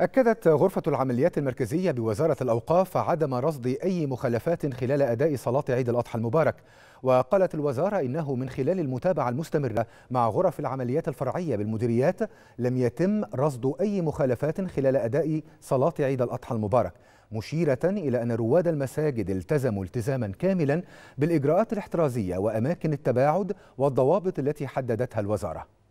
أكدت غرفة العمليات المركزية بوزارة الأوقاف عدم رصد أي مخالفات خلال أداء صلاة عيد الأضحى المبارك وقالت الوزارة إنه من خلال المتابعة المستمرة مع غرف العمليات الفرعية بالمديريات لم يتم رصد أي مخالفات خلال أداء صلاة عيد الأضحى المبارك مشيرة إلى أن رواد المساجد التزموا التزاما كاملا بالإجراءات الاحترازية وأماكن التباعد والضوابط التي حددتها الوزارة